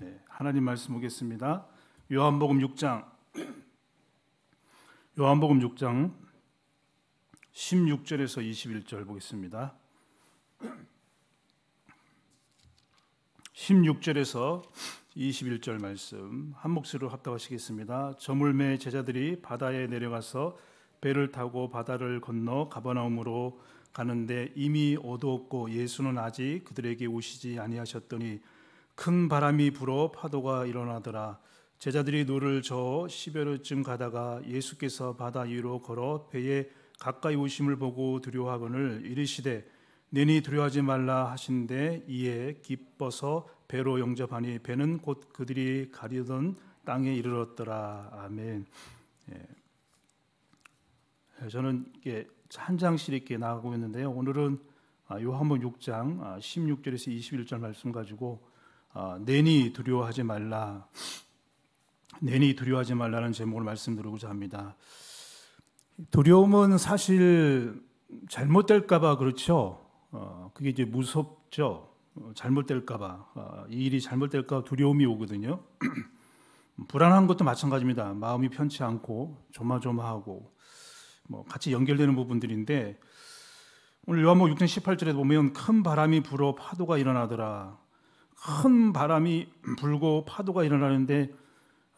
네, 하나님 말씀 보겠습니다. 요한복음 6장 요한복음 6장 16절에서 21절 보겠습니다. 16절에서 21절 말씀 한 목소리로 합독하시겠습니다. 저물매 제자들이 바다에 내려가서 배를 타고 바다를 건너 가버나움으로 가는데 이미 어두웠고 예수는 아직 그들에게 오시지 아니하셨더니 큰 바람이 불어 파도가 일어나더라. 제자들이 노를 저 시베르쯤 가다가 예수께서 바다 위로 걸어 배에 가까이 오심을 보고 두려워하거늘 이르시되 내니 두려워하지 말라 하신데 이에 기뻐서 배로 영접하니 배는 곧 그들이 가리던 땅에 이르렀더라. 아멘. 예. 예 저는 이게 한 장씩 이렇게 나가고 있는데요. 오늘은 아, 요한복 6장 16절에서 아, 21절 말씀 가지고 어, 내니 두려워하지 말라. 내니 두려워하지 말라는 제목을 말씀드리고자 합니다. 두려움은 사실 잘못될까봐 그렇죠. 어, 그게 이제 무섭죠. 어, 잘못될까봐 이 일이 잘못될까 두려움이 오거든요. 불안한 것도 마찬가지입니다. 마음이 편치 않고 조마조마하고 뭐 같이 연결되는 부분들인데 오늘 요한복 6장 18절에 보면 큰 바람이 불어 파도가 일어나더라. 큰 바람이 불고 파도가 일어나는데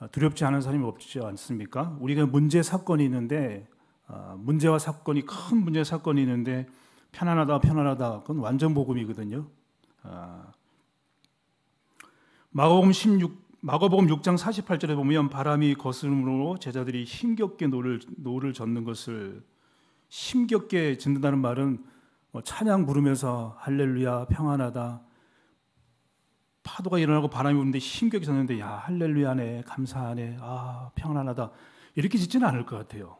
어, 두렵지 않은 사람이 없지 않습니까? 우리가 문제 사건이 있는데 어, 문제와 사건이 큰 문제 사건이 있는데 편안하다 편안하다 그건 완전 복음이거든요. 어, 마가복음 16 마가복음 6장 48절에 보면 바람이 거스름로 제자들이 힘겹게 노를 노를 젓는 것을 힘겹게 짓는다는 말은 뭐 찬양 부르면서 할렐루야 평안하다 파도가 일어나고 바람이 부는데 힘겹이 섰는데 야 할렐루야네 감사하네 아 평안하다 이렇게 짓지는 않을 것 같아요.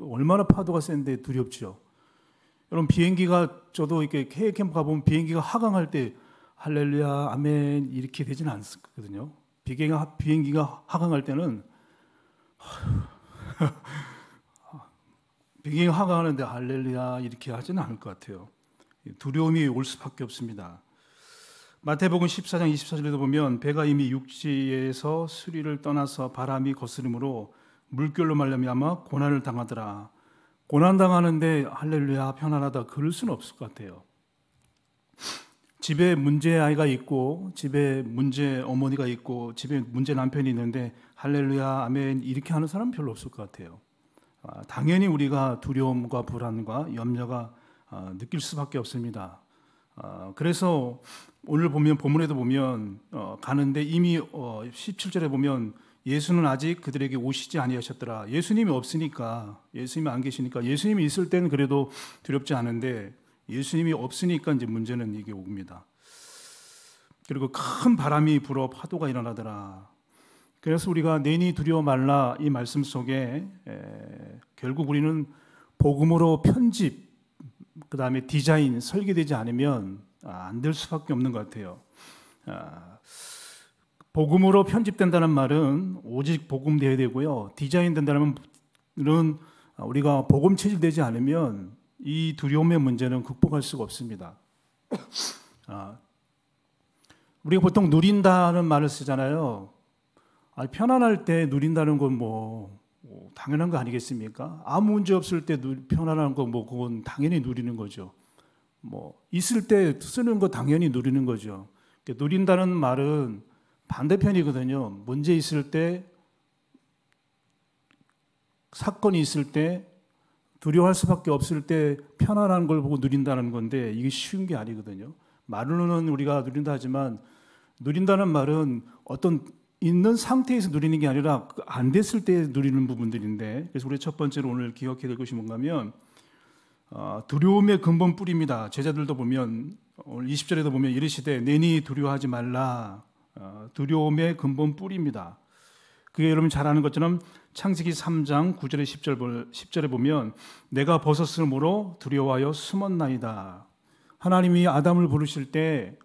얼마나 파도가 센데 두렵죠. 여러분 비행기가 저도 이렇게 해외 캠프 가보면 비행기가 하강할 때 할렐루야 아멘 이렇게 되지는 않거든요. 비행기가 비행기가 하강할 때는 비행기가 하강하는데 할렐루야 이렇게 하지는 않을 것 같아요. 두려움이 올 수밖에 없습니다. 마태복음 14장 24절에도 보면 배가 이미 육지에서 수리를 떠나서 바람이 거스름으로 물결로 말려미아마 고난을 당하더라. 고난 당하는데 할렐루야 편안하다 그럴 수는 없을 것 같아요. 집에 문제 아이가 있고 집에 문제 어머니가 있고 집에 문제 남편이 있는데 할렐루야 아멘 이렇게 하는 사람 별로 없을 것 같아요. 아, 당연히 우리가 두려움과 불안과 염려가 아, 느낄 수밖에 없습니다. 아, 그래서 오늘 보면 본문에도 보면 어, 가는데 이미 어, 17절에 보면 예수는 아직 그들에게 오시지 아니하셨더라. 예수님이 없으니까 예수님이 안 계시니까 예수님이 있을 때는 그래도 두렵지 않은데 예수님이 없으니까 이제 문제는 이게 옵니다. 그리고 큰 바람이 불어 파도가 일어나더라. 그래서 우리가 내니 두려워 말라 이 말씀 속에 에, 결국 우리는 복음으로 편집 그 다음에 디자인 설계되지 않으면 아, 안될 수밖에 없는 것 같아요. 아, 복음으로 편집된다는 말은 오직 복음되어야 되고요. 디자인된다는 우리가 복음 체질되지 않으면 이 두려움의 문제는 극복할 수가 없습니다. 아, 우리가 보통 누린다는 말을 쓰잖아요. 편안할 때 누린다는 건뭐 뭐 당연한 거 아니겠습니까? 아무 문제 없을 때 편안한 거 뭐 그건 당연히 누리는 거죠. 뭐 있을 때 쓰는 거 당연히 누리는 거죠. 그러니까 누린다는 말은 반대편이거든요. 문제 있을 때 사건이 있을 때 두려워할 수밖에 없을 때 편안한 걸 보고 누린다는 건데 이게 쉬운 게 아니거든요. 말로는 우리가 누린다 하지만 누린다는 말은 어떤 있는 상태에서 누리는 게 아니라 안 됐을 때 누리는 부분들인데 그래서 우리 첫 번째로 오늘 기억해야 될 것이 뭔가면 어, 두려움의 근본 뿌리입니다. 제자들도 보면 오늘 20절에도 보면 이르시되 내니 두려워하지 말라. 어, 두려움의 근본 뿌리입니다. 그게 여러분 잘 아는 것처럼 창세기 3장 9절에 10절, 10절에 보면 내가 벗었으므로 두려워하여 숨었나이다. 하나님이 아담을 부르실 때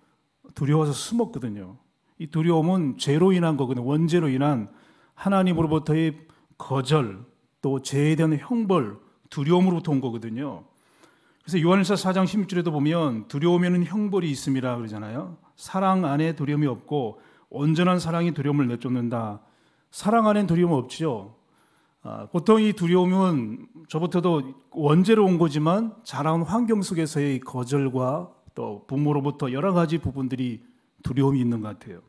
두려워서 숨었거든요. 이 두려움은 죄로 인한 거거든요. 원죄로 인한 하나님으로부터의 거절 또 죄에 대한 형벌 두려움으로부터 온 거거든요. 그래서 요한일서 4장 16절에도 보면 두려우면은 형벌이 있음이라 그러잖아요. 사랑 안에 두려움이 없고 온전한 사랑이 두려움을 내쫓는다. 사랑 안에 두려움 없지요. 아, 보통 이 두려움은 저부터도 원죄로 온 거지만 자라온 환경 속에서의 거절과 또 부모로부터 여러 가지 부분들이 두려움이 있는 것 같아요.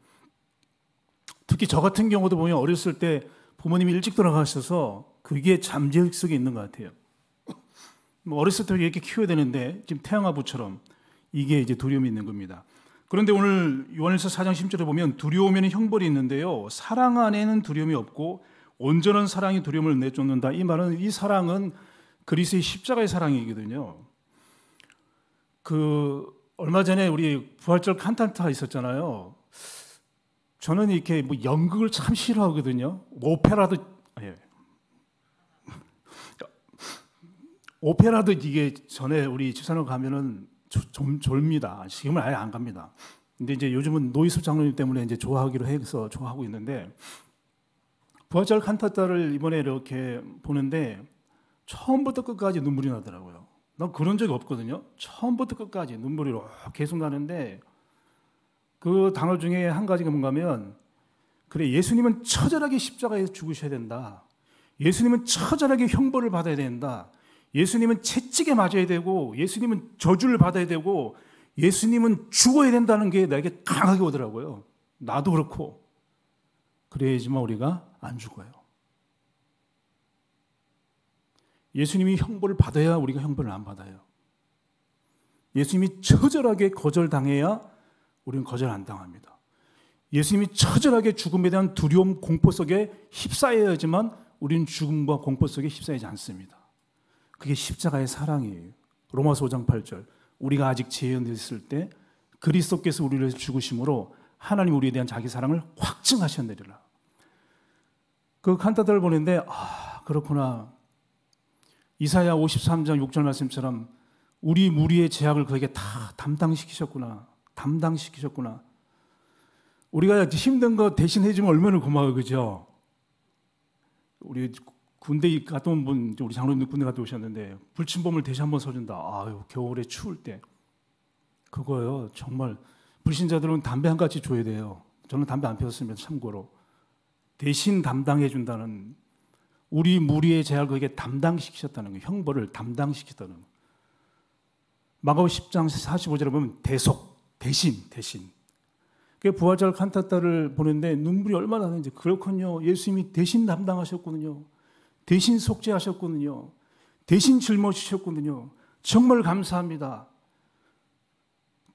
특히 저 같은 경우도 보면 어렸을 때 부모님이 일찍 돌아가셔서 그게 잠재의식 속에 있는 것 같아요. 뭐 어렸을 때부터 이렇게 키워야 되는데 지금 태양아부처럼 이게 이제 두려움이 있는 겁니다. 그런데 오늘 요한일서 4장 10절에 보면 두려움에는 형벌이 있는데요. 사랑 안에는 두려움이 없고 온전한 사랑이 두려움을 내쫓는다. 이 말은 이 사랑은 그리스의 십자가의 사랑이거든요. 그 얼마 전에 우리 부활절 칸탄타 있었잖아요. 저는 이렇게 뭐 연극을 참 싫어하거든요. 오페라도 예. 오페라도 이게 전에 우리 집사람 가면은 좀 졸입니다. 지금은 아예 안 갑니다. 근데 이제 요즘은 노이스 장르 때문에 이제 좋아하기로 해서 좋아하고 있는데 부활절 칸타타를 이번에 이렇게 보는데 처음부터 끝까지 눈물이 나더라고요. 난 그런 적이 없거든요. 처음부터 끝까지 눈물이 계속 나는데 그 단어 중에 한 가지가 뭔가면 그래 예수님은 처절하게 십자가에서 죽으셔야 된다. 예수님은 처절하게 형벌을 받아야 된다. 예수님은 채찍에 맞아야 되고 예수님은 저주를 받아야 되고 예수님은 죽어야 된다는 게 나에게 강하게 오더라고요. 나도 그렇고. 그래야지만 우리가 안 죽어요. 예수님이 형벌을 받아야 우리가 형벌을 안 받아요. 예수님이 처절하게 거절당해야 우리는 거절 안 당합니다. 예수님이 처절하게 죽음에 대한 두려움, 공포 속에 휩싸여야지만 우리는 죽음과 공포 속에 휩싸이지 않습니다. 그게 십자가의 사랑이에요. 로마서 5장 8절. 우리가 아직 죄였을 때 그리스도께서 우리를 죽으심으로 하나님 우리에 대한 자기 사랑을 확증하셨느니라. 그칸타타 보는데 아 그렇구나. 이사야 53장 6절 말씀처럼 우리 무리의 제약을 그에게 다 담당시키셨구나. 담당시키셨구나. 우리가 힘든 거 대신 해주면 얼마나 고마워 그죠? 우리 군대 갔다 온 분, 우리 장로님 군대 갔다 오셨는데 불침범을 대신 한번 서준다. 아유 겨울에 추울 때 그거요 정말 불신자들은 담배 한 가지 줘야 돼요. 저는 담배 안 피웠습니다. 참고로 대신 담당해 준다는 우리 무리의 제약을 그게 담당시키셨다는 거 형벌을 담당시키다는 거 마가오 10장 45절에 보면 대속, 대신, 대신. 그부활절 칸타타를 보는데 눈물이 얼마나 나는지 그렇군요. 예수님이 대신 담당하셨군요. 대신 속죄하셨거든요. 대신 짊어지셨거든요. 정말 감사합니다.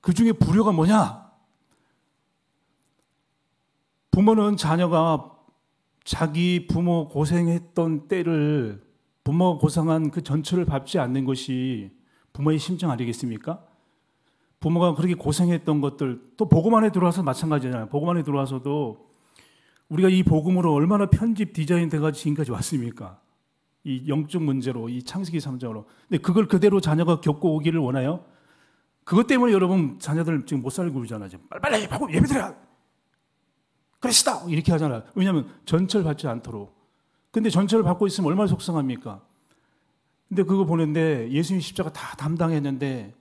그 중에 불효가 뭐냐? 부모는 자녀가 자기 부모 고생했던 때를 부모 고상한 그 전처를 밟지 않는 것이 부모의 심정 아니겠습니까? 부모가 그렇게 고생했던 것들 또 보고만에 들어와서 마찬가지잖아요. 보고만에 들어와서도 우리가 이 복음으로 얼마나 편집 디자인 돼가 지금까지 왔습니까? 이 영적 문제로 이 창세기 3장으로. 근데 그걸 그대로 자녀가 겪고 오기를 원해요? 그것 때문에 여러분 자녀들 지금 못 살고 있잖아. 지금 빨리빨리 복음 예배드려. 그러다 이렇게 하잖아. 왜냐하면 전철 받지 않도록. 근데 전철 받고 있으면 얼마나 속상합니까? 근데 그거 보는데 예수님 십자가 다 담당했는데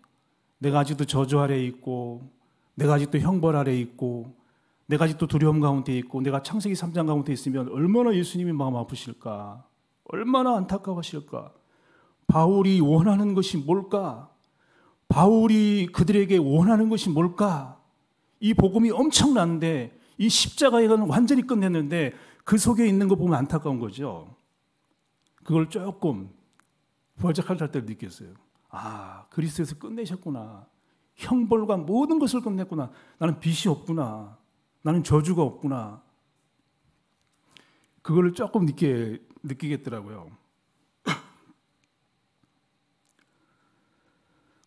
내가 아직도 저주 아래 있고 내가 아직도 형벌 아래 있고 내가 아직도 두려움 가운데 있고 내가 창세기 3장 가운데 있으면 얼마나 예수님이 마음 아프실까? 얼마나 안타까워하실까? 바울이 원하는 것이 뭘까? 바울이 그들에게 원하는 것이 뭘까? 이 복음이 엄청난데 이 십자가에 가는 완전히 끝냈는데 그 속에 있는 거 보면 안타까운 거죠. 그걸 조금 부활적할때 느꼈어요. 아, 그리스에서 끝내셨구나. 형벌과 모든 것을 끝냈구나. 나는 빚이 없구나. 나는 저주가 없구나. 그걸 조금 느끼, 느끼겠더라고요.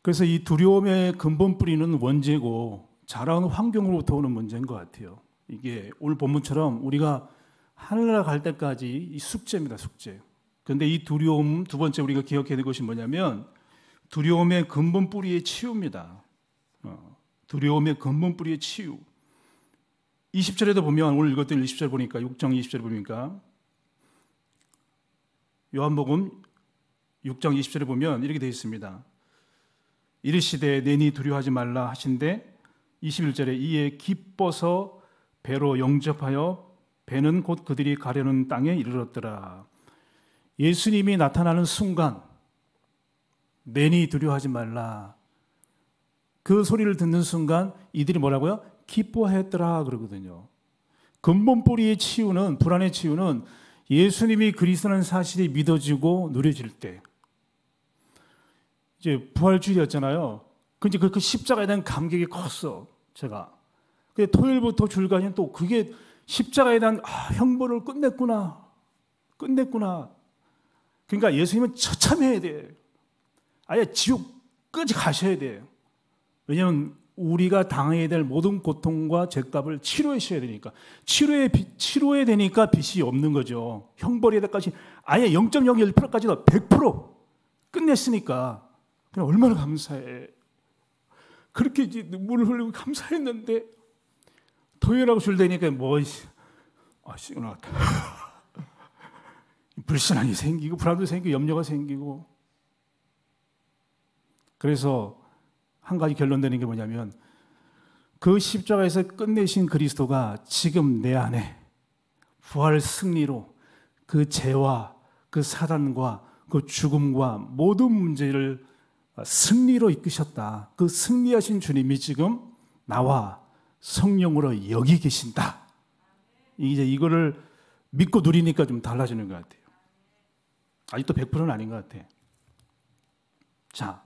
그래서 이 두려움의 근본 뿌리는 원죄고 자라온 환경으로부터 오는 문제인 것 같아요. 이게 오늘 본문처럼 우리가 하늘나라 갈 때까지 이 숙제입니다, 숙제. 그런데 이 두려움 두 번째 우리가 기억해야 될 것이 뭐냐면 두려움의 근본 뿌리의 치유입니다. 어, 두려움의 근본 뿌리의 치유. 20절에도 보면 오늘 읽었던 20절 보니까 6장 20절 보니까 요한복음 6장 20절에 보면 이렇게 되어 있습니다. 이르시되 내니 두려워하지 말라 하신데 21절에 이에 기뻐서 배로 영접하여 배는 곧 그들이 가려는 땅에 이르렀더라. 예수님이 나타나는 순간 내니 두려워하지 말라. 그 소리를 듣는 순간 이들이 뭐라고요? 기뻐했더라 그러거든요. 근본 뿌리의 치유는 불안의 치유는 예수님이 그리스도는 사실이 믿어지고 누려질 때 이제 부활주의였잖아요. 근데 그, 그 십자가에 대한 감격이 컸어 제가. 근데 토요일부터 줄일까지는또 그게 십자가에 대한 아, 형벌을 끝냈구나, 끝냈구나. 그러니까 예수님은 처참해야 돼. 아예 지옥 끝이 가셔야 돼. 왜냐하면 우리가 당해야 될 모든 고통과 죄값을 치료해 셔야 되니까 치료에 치료해 되니까 빚이 없는 거죠. 형벌에까지 아예 0.01%까지도 100% 끝냈으니까 그냥 얼마나 감사해. 그렇게 이제 눈물을 흘리고 감사했는데 토요일하고 줄대니까 뭐 아, 씨나 불신앙이 생기고 불안도 생기고 염려가 생기고 그래서 한 가지 결론되는 게 뭐냐면 그 십자가에서 끝내신 그리스도가 지금 내 안에 부활 승리로 그 죄와 그 사단과 그 죽음과 모든 문제를 승리로 이끄셨다. 그 승리하신 주님이 지금 나와 성령으로 여기 계신다. 이제 이거를 믿고 누리니까 좀 달라지는 것 같아요. 아직도 100%는 아닌 것 같아. 요 자,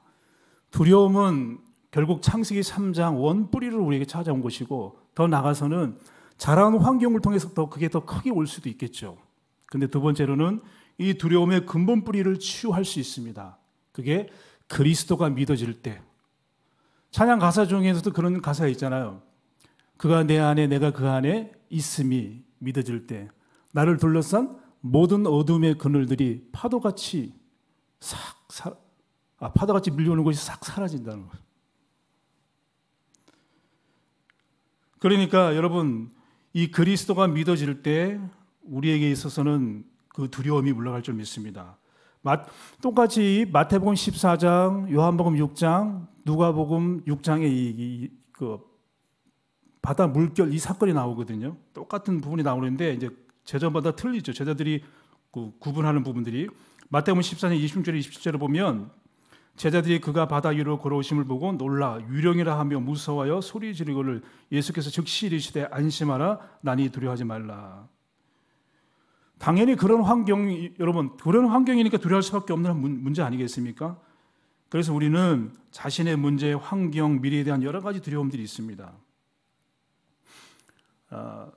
두려움은 결국 창세기 3장 원뿌리를 우리에게 찾아온 것이고 더 나아가서는 자라온 환경을 통해서 더 그게 더 크게 올 수도 있겠죠. 근데 두 번째로는 이 두려움의 근본 뿌리를 치유할 수 있습니다. 그게 그리스도가 믿어질 때. 찬양 가사 중에서도 그런 가사 가 있잖아요. 그가 내 안에 내가 그 안에 있음이 믿어질 때 나를 둘러싼 모든 어둠의 그늘들이 파도같이 싹 사, 아, 파도같이 밀려오는 것이 싹 사라진다는 거예요. 그러니까 여러분 이 그리스도가 믿어질 때 우리에게 있어서는 그 두려움이 물러갈 줄 믿습니다. 똑같이 마태복음 14장, 요한복음 6장, 누가복음 6장에 이, 그 바다 물결 이 사건이 나오거든요. 똑같은 부분이 나오는데 이제 제자마다 틀리죠. 제자들이 그 구분하는 부분들이 마태복음 14장 26절에 27절에 보면 제자들이 그가 바다 위로 걸어오심을 보고 놀라 유령이라 하며 무서워하여 소리 지르거를 예수께서 즉시 이르시되 안심하라 나니 두려워하지 말라. 당연히 그런 환경 여러분 그런 환경이니까 두려워할 수밖에 없는 문제 아니겠습니까? 그래서 우리는 자신의 문제, 환경, 미래에 대한 여러 가지 두려움들이 있습니다. 아,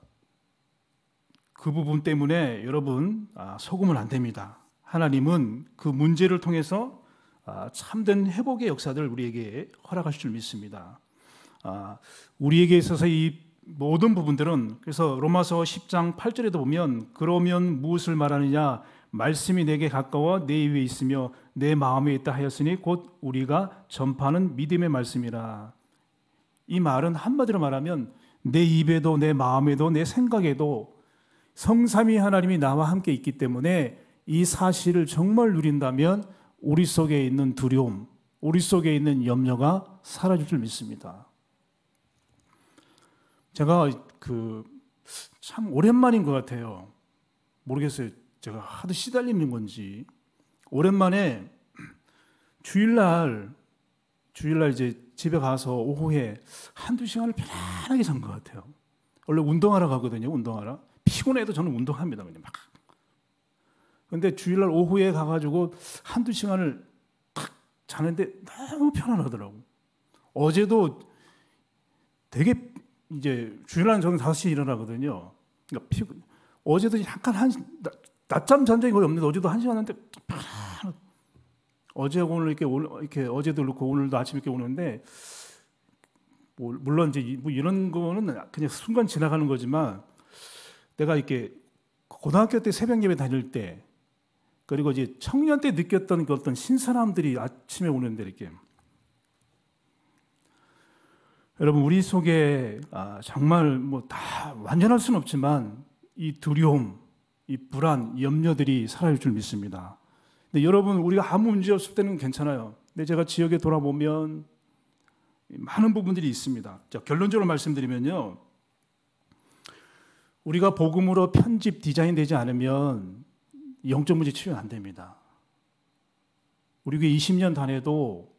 그 부분 때문에 여러분 아, 속으면 안 됩니다. 하나님은 그 문제를 통해서 아, 참된 회복의 역사들 을 우리에게 허락하실 줄 믿습니다. 아, 우리에게 있어서 이 모든 부분들은 그래서 로마서 10장 8절에도 보면 그러면 무엇을 말하느냐 말씀이 내게 가까워 내 위에 있으며 내 마음에 있다 하였으니 곧 우리가 전파하는 믿음의 말씀이라. 이 말은 한마디로 말하면 내 입에도 내 마음에도 내 생각에도 성삼위 하나님이 나와 함께 있기 때문에 이 사실을 정말 누린다면 우리 속에 있는 두려움, 우리 속에 있는 염려가 사라질 줄 믿습니다. 제가 그 참 오랜만인 것 같아요. 모르겠어요. 제가 하도 시달리는 건지 오랜만에 주일날 주일날 이제 집에 가서 오후에 한두 시간을 편안하게 잔것 같아요. 원래 운동하러 가거든요. 운동하러 피곤해도 저는 운동합니다. 그냥 막 근데 주일날 오후에 가가지고 한두 시간을 탁 자는데 너무 편안하더라고. 어제도 되게 이제 주일날 저는 5시에 일어나거든요. 그러니까 피곤. 어제도 약간 한 낮잠 잔 적이 거의 없는데 어제도 한 시간 하는데 편안. 어제하고 오늘 이렇게 오늘 이렇게 어제도 그렇고 오늘도 아침 이렇게 오는데 물론 이제 뭐 이런 거는 그냥 순간 지나가는 거지만 내가 이렇게 고등학교 때 새벽 예배 다닐 때 그리고 이제 청년 때 느꼈던 그 어떤 신선함들이 아침에 오는데 이렇게 여러분 우리 속에 아, 정말 뭐 다 완전할 수는 없지만 이 두려움, 이 불안, 염려들이 살아올 줄 믿습니다. 근데 여러분 우리가 아무 문제 없을 때는 괜찮아요. 근데 제가 지역에 돌아보면 많은 부분들이 있습니다. 자, 결론적으로 말씀드리면요. 우리가 복음으로 편집 디자인되지 않으면 영적 문제 치유는 안 됩니다. 우리 교회 20년 단에도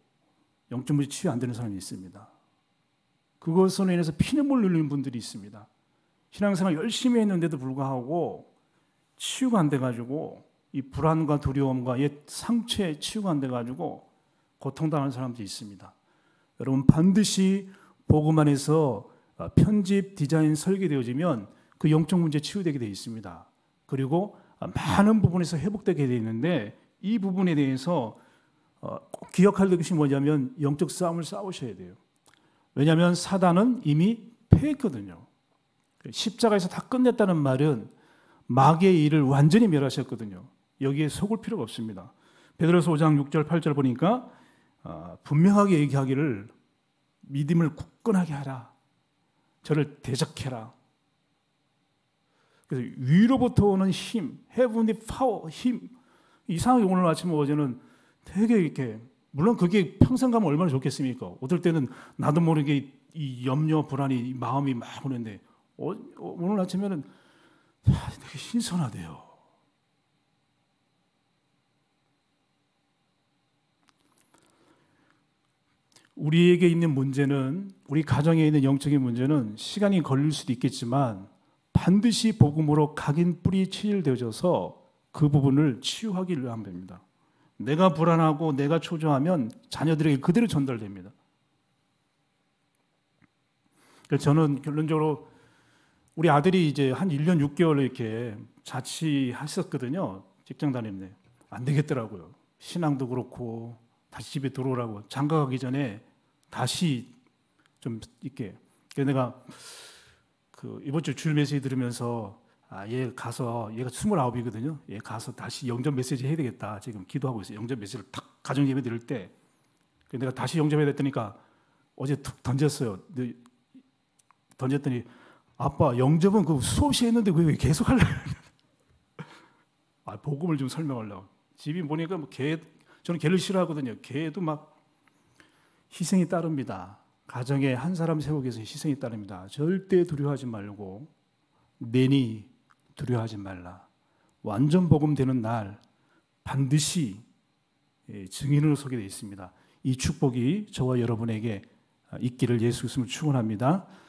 영적 문제 치유 안 되는 사람이 있습니다. 그것으로 인해서 피눈물 흘리는 분들이 있습니다. 신앙생활 열심히 했는데도 불구하고 치유가 안 돼가지고 이 불안과 두려움과 옛 상처에 치유가 안 돼가지고 고통당하는 사람도 있습니다. 여러분 반드시 보음 안에서 어, 편집, 디자인, 설계되어지면 그 영적 문제 치유되게 되어 있습니다. 그리고 많은 부분에서 회복되게 되는데 어있이 부분에 대해서 어, 꼭 기억할 것이 뭐냐면 영적 싸움을 싸우셔야 돼요. 왜냐하면 사단은 이미 패했거든요. 십자가에서 다 끝냈다는 말은 마귀의 일을 완전히 멸하셨거든요. 여기에 속을 필요가 없습니다. 베드로서 5장 6절 8절 보니까 어, 분명하게 얘기하기를 믿음을 굳건하게 하라. 저를 대적해라. 그래서 위로부터 오는 힘, 해븐의 파워, 힘. 이상하게 오늘 아침 어제는 되게 이렇게 물론 그게 평생 가면 얼마나 좋겠습니까? 어떨 때는 나도 모르게 이 염려, 불안이 마음이 막 오는데 어, 어, 오늘 아침에는 아, 되게 신선하대요. 우리에게 있는 문제는 우리 가정에 있는 영적인 문제는 시간이 걸릴 수도 있겠지만 반드시 복음으로 각인 뿌리 체질되어져서그 부분을 치유하기 위한 겁니다. 내가 불안하고 내가 초조하면 자녀들에게 그대로 전달됩니다. 저는 결론적으로 우리 아들이 이제 한 1년 6개월 이렇게 자취하셨거든요. 직장 다니는데. 안 되겠더라고요. 신앙도 그렇고 다시 집에 들어오라고 장가 가기 전에 다시 좀 이렇게 내가 그 이번 주 주일 메시지 들으면서 아, 얘 가서 얘가 29이거든요. 얘 가서 다시 영접 메시지 해야 되겠다. 지금 기도하고 있어요. 영접 메시지를 탁 가정 예배 드릴 때 내가 다시 영접해야 됐다니까 어제 툭 던졌어요. 던졌더니 아빠 영접은 그 수없이 했는데 왜 계속 하려고 아, 복음을 좀 설명하려고. 집이 보니까 뭐 개, 저는 개를 싫어하거든요. 개도 막 희생이 따릅니다. 가정에 한 사람 세우기 위해서 희생이 따릅니다. 절대 두려워하지 말고 내니 두려워하지 말라. 완전 복음되는 날 반드시 예, 증인으로 서게 되어 있습니다. 이 축복이 저와 여러분에게 아, 있기를 예수 이름으로 축원합니다.